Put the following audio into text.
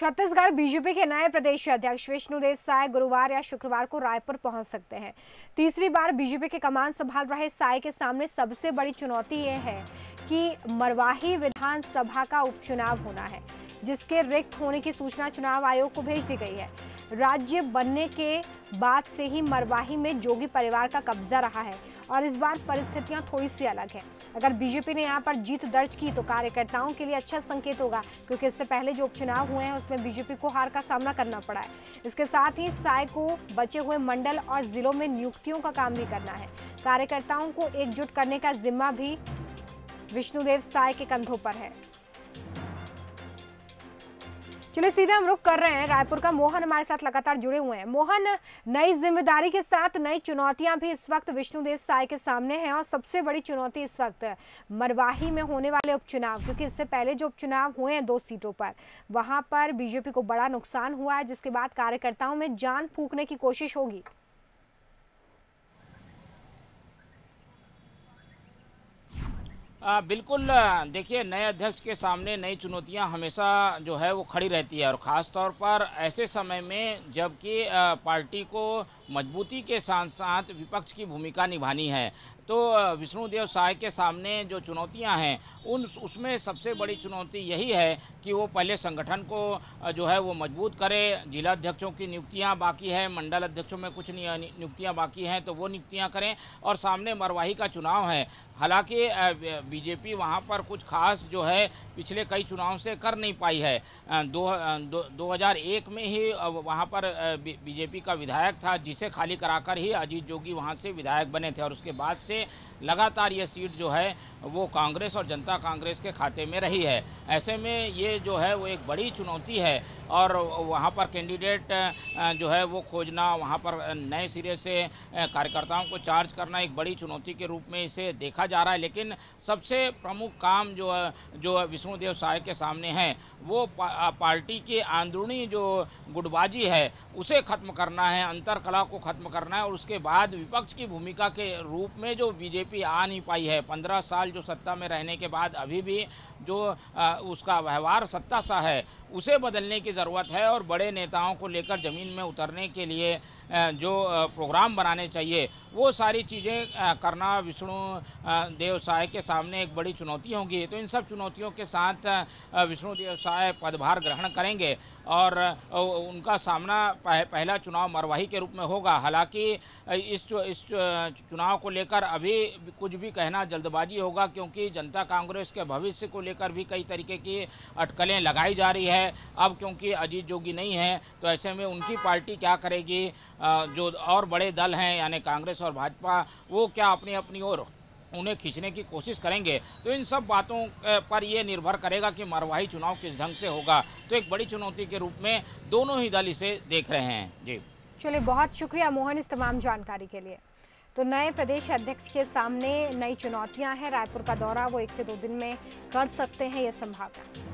Chhattisgarh BJP के नए प्रदेश अध्यक्ष विष्णुदेव साय गुरुवार या शुक्रवार को रायपुर पहुंच सकते हैं तीसरी बार बीजेपी के कमान संभाल रहे साय के सामने सबसे बड़ी चुनौती ये है कि मरवाही विधानसभा का उपचुनाव होना है जिसके रिक्त होने की सूचना चुनाव आयोग को भेज दी गई है राज्य बनने के बाद से ही मरवाही में जोगी परिवार का कब्जा रहा है और इस बार परिस्थितियां थोड़ी सी अलग है अगर बीजेपी ने यहां पर जीत दर्ज की तो कार्यकर्ताओं के लिए अच्छा संकेत होगा क्योंकि इससे पहले जो उपचुनाव हुए हैं उसमें बीजेपी को हार का सामना करना पड़ा है इसके साथ ही साय को बचे हुए मंडल और जिलों में नियुक्तियों का काम भी करना है कार्यकर्ताओं को एकजुट करने का जिम्मा भी विष्णुदेव साय के कंधों पर है चलिए सीधे हम रुक कर रहे हैं रायपुर का मोहन हमारे साथ लगातार जुड़े हुए हैं मोहन नई जिम्मेदारी के साथ नई चुनौतियां भी इस वक्त विष्णुदेव साय के सामने हैं और सबसे बड़ी चुनौती इस वक्त मरवाही में होने वाले उपचुनाव क्योंकि इससे पहले जो उपचुनाव हुए हैं दो सीटों पर वहां पर बीजेपी को बड़ा नुकसान हुआ है जिसके बाद कार्यकर्ताओं में जान फूकने की कोशिश होगी आ, बिल्कुल देखिए नए अध्यक्ष के सामने नई चुनौतियां हमेशा जो है वो खड़ी रहती है और ख़ास तौर पर ऐसे समय में जबकि पार्टी को मजबूती के साथ साथ विपक्ष की भूमिका निभानी है तो विष्णुदेव साय के सामने जो चुनौतियां हैं उन उसमें सबसे बड़ी चुनौती यही है कि वो पहले संगठन को जो है वो मजबूत करे जिला अध्यक्षों की नियुक्तियां बाकी है मंडल अध्यक्षों में कुछ नियुक्तियां बाकी हैं तो वो नियुक्तियां करें और सामने मरवाही का चुनाव है हालांकि बीजेपी वहाँ पर कुछ खास जो है पिछले कई चुनाव से कर नहीं पाई है दो, दो, दो हजार एक में ही वहाँ पर बीजेपी का विधायक था जिसे खाली कराकर ही अजीत जोगी वहाँ से विधायक बने थे और उसके बाद से लगातार ये सीट जो है वो कांग्रेस और जनता कांग्रेस के खाते में रही है ऐसे में ये जो है वो एक बड़ी चुनौती है और वहाँ पर कैंडिडेट जो है वो खोजना वहाँ पर नए सिरे से कार्यकर्ताओं को चार्ज करना एक बड़ी चुनौती के रूप में इसे देखा जा रहा है लेकिन सबसे प्रमुख काम जो जो विष्णुदेव साय के सामने है वो पा, पार्टी की अंदरूनी जो गुटबाजी है उसे ख़त्म करना है अंतरकला को ख़त्म करना है और उसके बाद विपक्ष की भूमिका के रूप में जो बीजेपी आ नहीं पाई है पंद्रह साल जो सत्ता में रहने के बाद अभी भी जो आ, उसका व्यवहार सत्ता सा है उसे बदलने की ज़रूरत है और बड़े नेताओं को लेकर ज़मीन में उतरने के लिए जो प्रोग्राम बनाने चाहिए वो सारी चीज़ें करना विष्णु देव साय के सामने एक बड़ी चुनौती होगी तो इन सब चुनौतियों के साथ विष्णु देव साय पदभार ग्रहण करेंगे और उनका सामना पहला चुनाव मरवाही के रूप में होगा हालांकि इस इस चुनाव को लेकर अभी कुछ भी कहना जल्दबाजी होगा क्योंकि जनता कांग्रेस के भविष्य को लेकर भी कई तरीके की अटकलें लगाई जा रही है अब क्योंकि अजीत जोगी नहीं है तो ऐसे में उनकी पार्टी क्या करेगी जो और बड़े दल हैं यानी कांग्रेस और भाजपा वो क्या अपनी अपनी ओर उन्हें खींचने की कोशिश करेंगे तो इन सब बातों पर ये निर्भर करेगा कि मरवाही चुनाव किस ढंग से होगा तो एक बड़ी चुनौती के रूप में दोनों ही दल इसे देख रहे हैं जी चलिए बहुत शुक्रिया मोहन इस तमाम जानकारी के लिए तो नए प्रदेश अध्यक्ष के सामने नई चुनौतियां हैं रायपुर का दौरा वो एक से दो दिन में कर सकते हैं यह संभावना